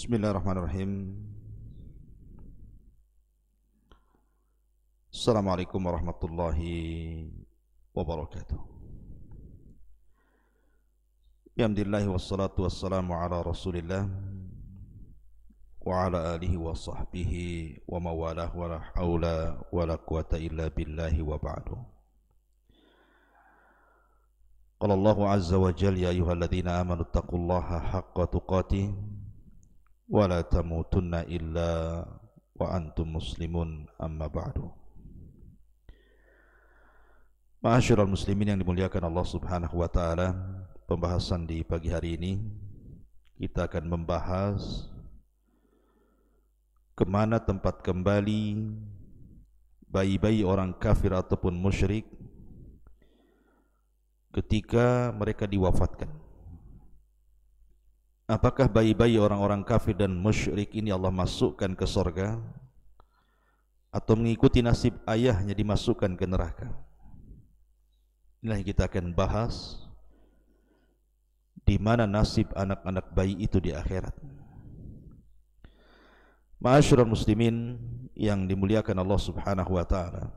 بسم الله الرحمن الرحيم السلام عليكم ورحمة الله وبركاته بحمد الله والصلاة والسلام على رسول الله وعلى آله وصحبه ومواله ولا حول ولا قوة إلا بالله وبعده قال الله عز وجل يا أيها الذين آمنوا اتقوا الله حق تقاته ولا تموتن إلا وأنتم مسلمون أما بعد Ma'asyiral muslimin yang dimuliakan Allah Subhanahu wa taala, pembahasan di pagi hari ini kita akan membahas kemana tempat kembali bayi-bayi orang kafir ataupun musyrik ketika mereka diwafatkan. Apakah bayi-bayi orang-orang kafir dan musyrik ini Allah masukkan ke sorga Atau mengikuti nasib ayahnya dimasukkan ke neraka Inilah yang kita akan bahas di mana nasib anak-anak bayi itu di akhirat Ma'asyurah muslimin yang dimuliakan Allah subhanahu wa ta'ala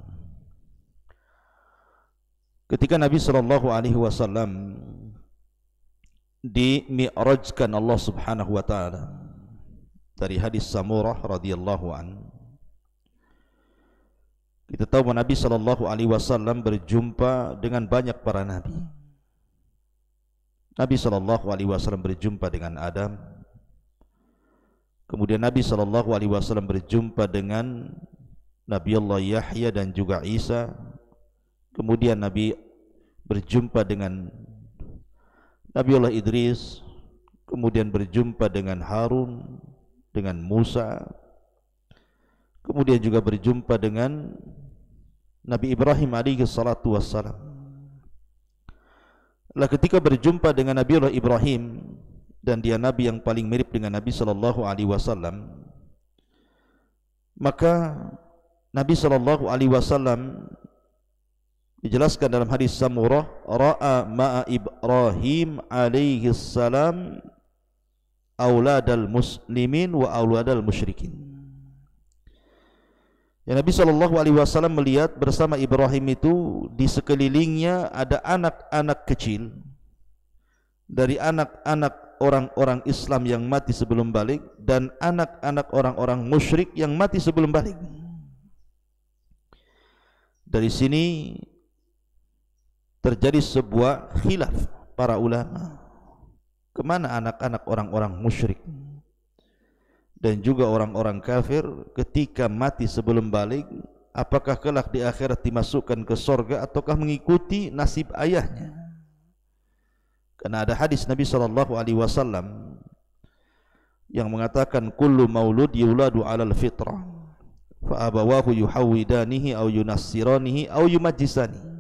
Ketika Nabi sallallahu alaihi wasallam dimirajkan Allah Subhanahu wa taala dari hadis Samurah radhiyallahu an kita tahu Nabi sallallahu alaihi wasallam berjumpa dengan banyak para nabi Nabi sallallahu alaihi wasallam berjumpa dengan Adam kemudian Nabi sallallahu alaihi wasallam berjumpa dengan Nabi Allah Yahya dan juga Isa kemudian Nabi berjumpa dengan Nabi Allah Idris kemudian berjumpa dengan Harun dengan Musa kemudian juga berjumpa dengan Nabi Ibrahim alaihi salatu wassalam lah ketika berjumpa dengan Nabi Allah Ibrahim dan dia nabi yang paling mirip dengan Nabi sallallahu alaihi wasallam maka Nabi sallallahu alaihi wasallam dijelaskan dalam hadis Samurah ra'a ma'a Ibrahim alaihi salam auladal muslimin wa auladal musyrikin Ya Nabi sallallahu alaihi wasallam melihat bersama Ibrahim itu di sekelilingnya ada anak-anak kecil dari anak-anak orang-orang Islam yang mati sebelum balik dan anak-anak orang-orang musyrik yang mati sebelum balik. Dari sini terjadi sebuah khilaf para ulama kemana anak-anak orang-orang musyrik dan juga orang-orang kafir ketika mati sebelum balik apakah kelak di akhirat dimasukkan ke sorga ataukah mengikuti nasib ayahnya karena ada hadis Nabi saw. yang mengatakan kullu maulud yuladu alal fitrah fa abawahu yuhawidanihi au yunassiranihi au yumajjisanihi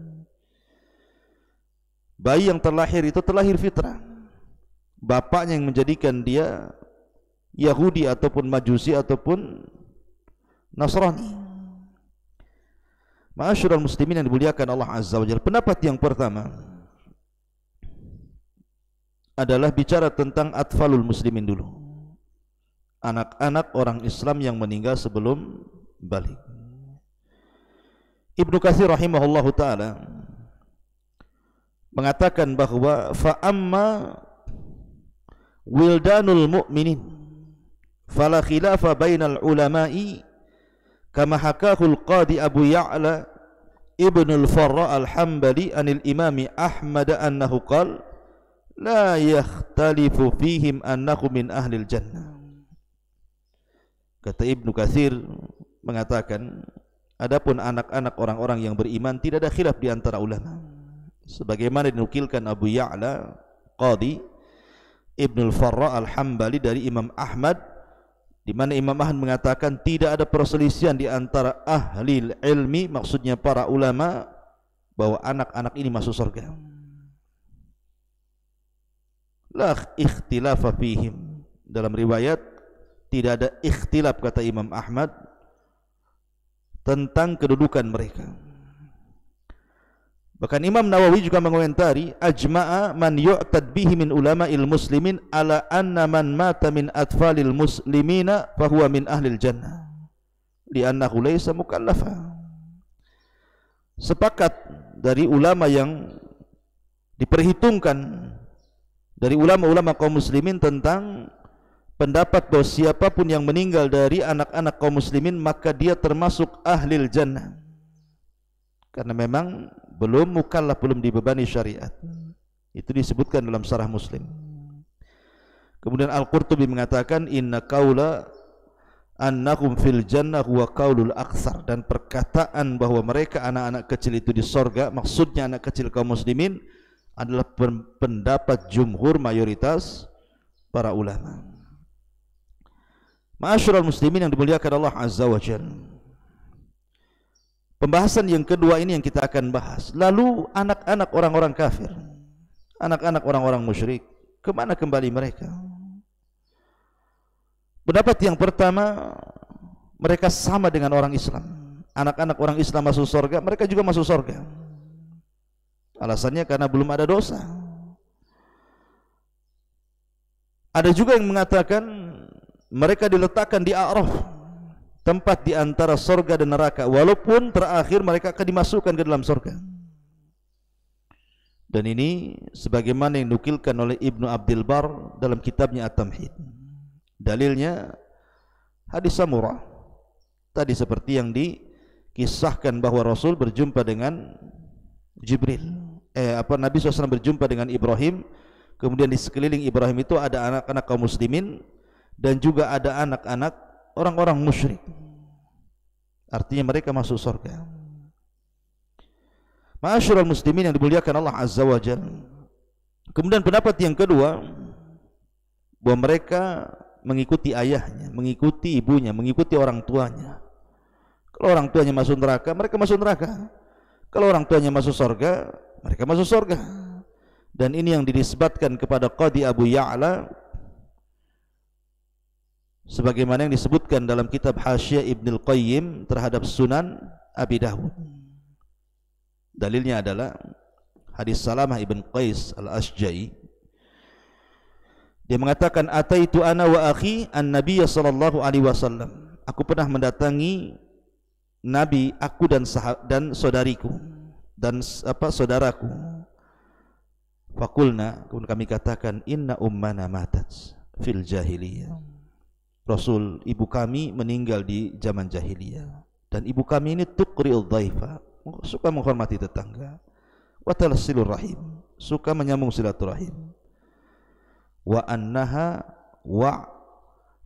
bayi yang terlahir itu terlahir fitrah bapaknya yang menjadikan dia Yahudi ataupun Majusi ataupun Nasrani Ma'asyurul muslimin yang dimuliakan Allah Azza wa Jalla pendapat yang pertama adalah bicara tentang atfalul muslimin dulu anak-anak orang Islam yang meninggal sebelum balik Ibnu Katsir rahimahullahu taala mengatakan bahawa fa'amma wildanul mu'minin fala khilafa bainal ulama'i kama hakahul qadi Abu Ya'la Ibn al-Farra al-Hambali anil imami Ahmad annahu qal la yakhtalifu fihim annahu min ahli jannah kata Ibn Kathir mengatakan adapun anak-anak orang-orang yang beriman tidak ada khilaf di antara ulama' sebagaimana dinukilkan Abu Ya'la Qadi Ibnu Al-Farra Al-Hambali dari Imam Ahmad di mana Imam Ahmad mengatakan tidak ada perselisihan di antara ahli ilmi maksudnya para ulama bahwa anak-anak ini masuk surga. La ikhtilafa fihim. Dalam riwayat tidak ada ikhtilaf kata Imam Ahmad tentang kedudukan mereka. Bahkan Imam Nawawi juga mengomentari ajma'a man yu'tad bihi min ulama il muslimin ala anna man mata min atfalil muslimina fa huwa min ahli al jannah li annahu laysa mukallafa Sepakat dari ulama yang diperhitungkan dari ulama-ulama kaum muslimin tentang pendapat bahawa siapapun yang meninggal dari anak-anak kaum muslimin maka dia termasuk ahli jannah karena memang belum mukallaf belum dibebani syariat itu disebutkan dalam syarah muslim kemudian al-qurtubi mengatakan inna kaula annakum fil jannah huwa kaulul aksar dan perkataan bahwa mereka anak-anak kecil itu di sorga maksudnya anak kecil kaum muslimin adalah pendapat jumhur mayoritas para ulama Ma'asyur al-muslimin yang dimuliakan Allah Azza wa Jalla Pembahasan yang kedua ini yang kita akan bahas. Lalu anak-anak orang-orang kafir, anak-anak orang-orang musyrik, ke mana kembali mereka? Pendapat yang pertama, mereka sama dengan orang Islam. Anak-anak orang Islam masuk surga, mereka juga masuk surga. Alasannya karena belum ada dosa. Ada juga yang mengatakan mereka diletakkan di A'raf. tempat di antara sorga dan neraka walaupun terakhir mereka akan dimasukkan ke dalam sorga dan ini sebagaimana yang nukilkan oleh Ibnu Abdul Bar dalam kitabnya At-Tamhid dalilnya hadis Samurah tadi seperti yang dikisahkan bahwa Rasul berjumpa dengan Jibril eh apa Nabi SAW berjumpa dengan Ibrahim kemudian di sekeliling Ibrahim itu ada anak-anak kaum muslimin dan juga ada anak-anak orang-orang musyrik. Artinya mereka masuk surga. Ma'asyiral muslimin yang dimuliakan Allah Azza wa Jal. Kemudian pendapat yang kedua, bahawa mereka mengikuti ayahnya, mengikuti ibunya, mengikuti orang tuanya. Kalau orang tuanya masuk neraka, mereka masuk neraka. Kalau orang tuanya masuk surga, mereka masuk surga. Dan ini yang dinisbatkan kepada Qadi Abu Ya'la sebagaimana yang disebutkan dalam kitab Hasyiah Ibnu Qayyim terhadap Sunan Abi Dawud. Dalilnya adalah hadis Salamah Ibn Qais Al-Asja'i dia mengatakan Ata itu ana wa aki an-nabiy Shallallahu alaihi wasallam. Aku pernah mendatangi nabi aku dan sahab, dan saudariku dan apa saudaraku. Fakulna kemudian kami katakan inna ummana matat fil jahiliyah. Rasul ibu kami meninggal di zaman jahiliyah dan ibu kami ini tuqri'ul dhaifa suka menghormati tetangga wa talsilur rahim suka menyambung silaturahim wa annaha wa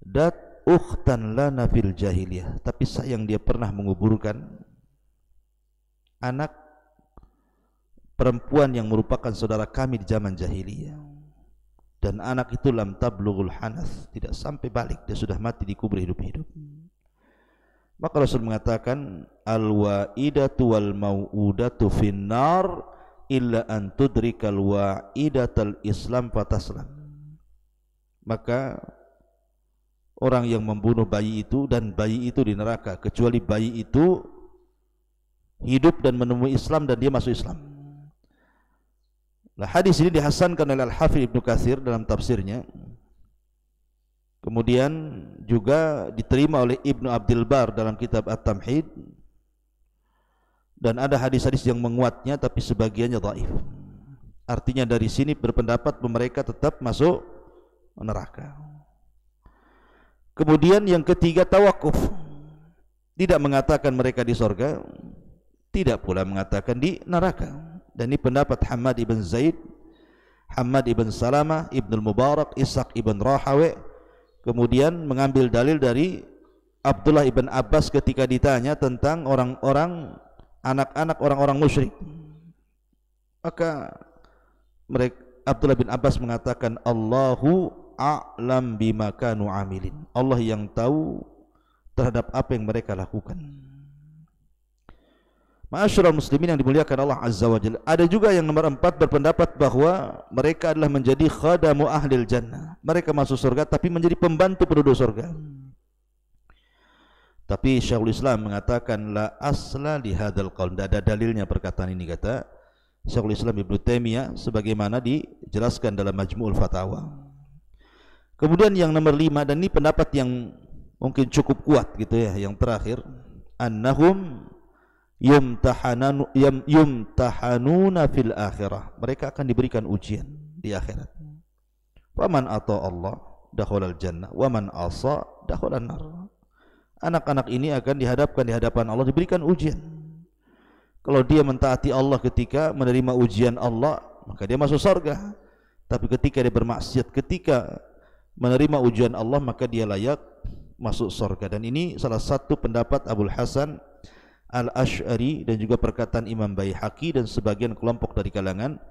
dat ukhtan lana fil jahiliyah tapi sayang dia pernah menguburkan anak perempuan yang merupakan saudara kami di zaman jahiliyah dan anak itu lam tablughul hanas tidak sampai balik dia sudah mati di kubur hidup-hidup maka Rasul mengatakan al waidatu wal mauudatu finnar illa an tudrikal waidatal islam fataslam maka orang yang membunuh bayi itu dan bayi itu di neraka kecuali bayi itu hidup dan menemui Islam dan dia masuk Islam lah hadis ini dihasankan oleh Al-Hafidh Ibn Kathir dalam tafsirnya. Kemudian juga diterima oleh Ibn Abdul Bar dalam kitab At-Tamhid. Dan ada hadis-hadis yang menguatnya tapi sebagiannya daif. Artinya dari sini berpendapat mereka tetap masuk neraka. Kemudian yang ketiga tawakuf. Tidak mengatakan mereka di sorga, tidak pula mengatakan di neraka. neraka dan ini pendapat Hamad ibn Zaid Hamad ibn Salama ibn Mubarak Ishaq ibn Rahawi kemudian mengambil dalil dari Abdullah ibn Abbas ketika ditanya tentang orang-orang anak-anak orang-orang musyrik maka mereka Abdullah bin Abbas mengatakan Allahu a'lam bima kanu amilin. Allah yang tahu terhadap apa yang mereka lakukan. Masyarakat muslimin yang dimuliakan Allah Azza wa Jalla Ada juga yang nomor empat berpendapat bahawa Mereka adalah menjadi khadamu ahlil jannah Mereka masuk surga tapi menjadi pembantu penduduk surga Tapi Syahul Islam mengatakan La asla li hadal qawm Tidak ada dalilnya perkataan ini kata Syahul Islam Ibn Taimiyah Sebagaimana dijelaskan dalam Majmu'ul Fatawa Kemudian yang nomor lima Dan ini pendapat yang mungkin cukup kuat gitu ya Yang terakhir Annahum yumtahanun yum, yumtahanuna fil akhirah mereka akan diberikan ujian di akhirat waman ata Allah dakhala al jannah waman asa dakhala nar anak-anak ini akan dihadapkan di hadapan Allah diberikan ujian kalau dia mentaati Allah ketika menerima ujian Allah maka dia masuk surga tapi ketika dia bermaksiat ketika menerima ujian Allah maka dia layak masuk surga dan ini salah satu pendapat Abdul Hasan Al-Ash'ari dan juga perkataan Imam Baihaqi dan sebagian kelompok dari kalangan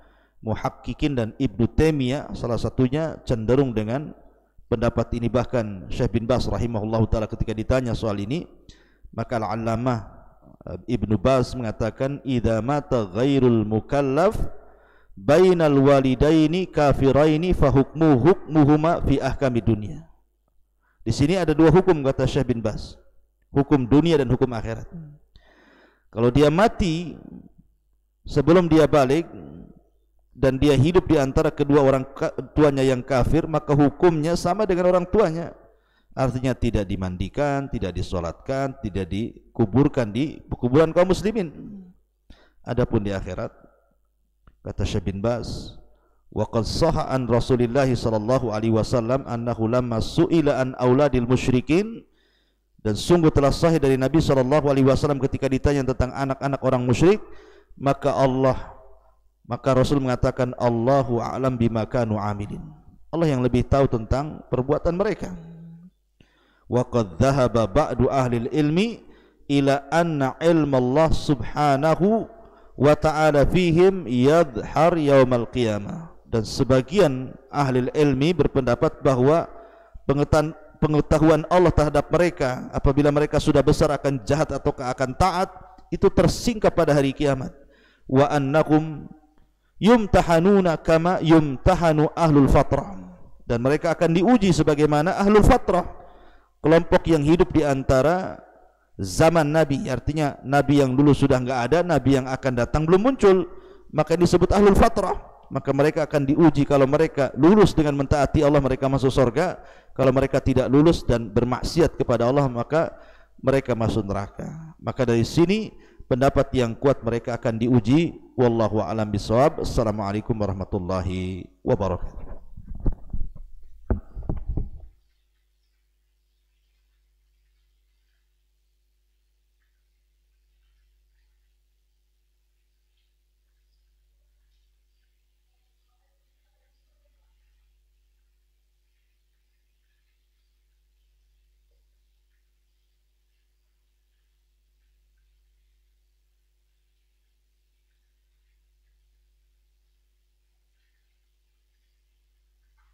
Muhakkikin dan Ibnu Taimiyah salah satunya cenderung dengan pendapat ini bahkan Syekh bin Bas rahimahullah taala ketika ditanya soal ini maka Al-Allamah eh, Ibnu Bas mengatakan idza mata ghairul mukallaf bainal walidaini kafiraini fahukmu hukmu hukmuhuma fi ahkami dunia di sini ada dua hukum kata Syekh bin Bas hukum dunia dan hukum akhirat hmm. Kalau dia mati sebelum dia balik dan dia hidup di antara kedua orang tuanya yang kafir, maka hukumnya sama dengan orang tuanya. Artinya tidak dimandikan, tidak disolatkan, tidak dikuburkan di kuburan kaum muslimin. Adapun di akhirat, kata Syekh bin Baz, وقد صح عن رسول الله صلى الله عليه وسلم أنه لما سئل عن أولاد dan sungguh telah sahih dari Nabi saw. alaihi wasallam ketika ditanya tentang anak-anak orang musyrik maka Allah maka Rasul mengatakan Allahu a'lam bima kanu amilin Allah yang lebih tahu tentang perbuatan mereka wa qad dhahaba ba'du ahli ilmi ila anna ilm Allah subhanahu wa ta'ala fihim yadhhar al qiyamah dan sebagian ahli ilmi berpendapat bahawa pengetahuan pengetahuan Allah terhadap mereka apabila mereka sudah besar akan jahat atau akan taat itu tersingkap pada hari kiamat wa annakum yumtahanuna kama yumtahanu ahlul fatrah dan mereka akan diuji sebagaimana ahlul fatrah kelompok yang hidup di antara zaman nabi artinya nabi yang dulu sudah enggak ada nabi yang akan datang belum muncul maka disebut ahlul fatrah maka mereka akan diuji kalau mereka lulus dengan mentaati Allah mereka masuk surga kalau mereka tidak lulus dan bermaksiat kepada Allah maka mereka masuk neraka maka dari sini pendapat yang kuat mereka akan diuji wallahu alam bisawab assalamualaikum warahmatullahi wabarakatuh